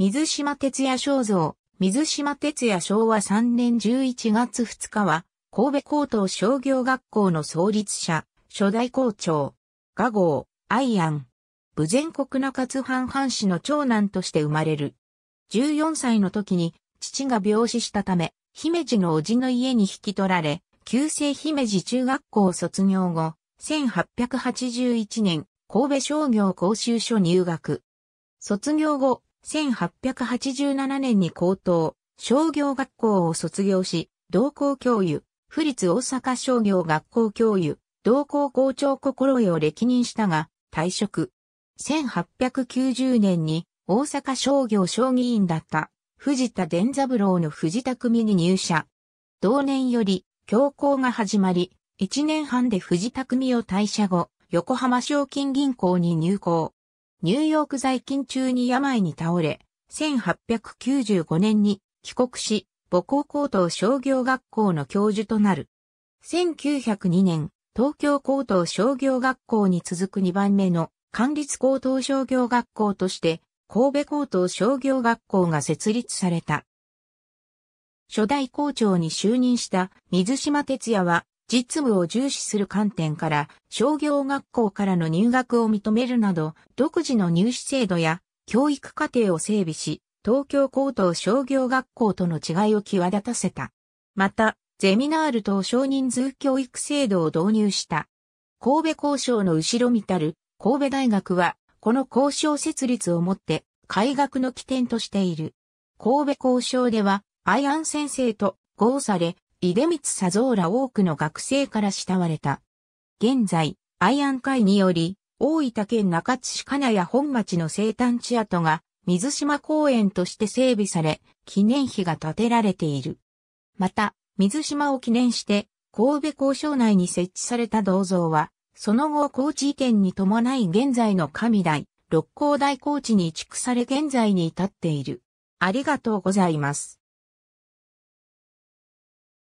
水島哲也肖像、水島哲也昭和3年11月2日は、神戸高等商業学校の創立者、初代校長、画号、アイアン。武全国中津藩藩士の長男として生まれる。14歳の時に、父が病死したため、姫路の叔父の家に引き取られ、旧制姫路中学校を卒業後、1881年、神戸商業講習所入学。卒業後、1887年に高等、商業学校を卒業し、同校教諭、府立大阪商業学校教諭、同校校長心得を歴任したが、退職。1890年に大阪商業商議員だった藤田伝三郎の藤田組に入社。同年より教皇が始まり、1年半で藤田組を退社後、横浜賞金銀行に入行。ニューヨーク在勤中に病に倒れ、1895年に帰国し、母校高等商業学校の教授となる。1902年、東京高等商業学校に続く2番目の管立高等商業学校として、神戸高等商業学校が設立された。初代校長に就任した水島哲也は、実務を重視する観点から商業学校からの入学を認めるなど独自の入試制度や教育課程を整備し東京高等商業学校との違いを際立たせた。また、ゼミナール等少人数教育制度を導入した。神戸交渉の後ろ見たる神戸大学はこの交渉設立をもって改革の起点としている。神戸交渉では、アイアン先生と合され、出光佐蔵ら多くの学生から慕われた。現在、愛安会により、大分県中津市金谷本町の生誕地跡が水島公園として整備され、記念碑が建てられている。また、水島を記念して、神戸工渉内に設置された銅像は、その後高知移転に伴い現在の神台、六甲台高知に移築され現在に至っている。ありがとうございます。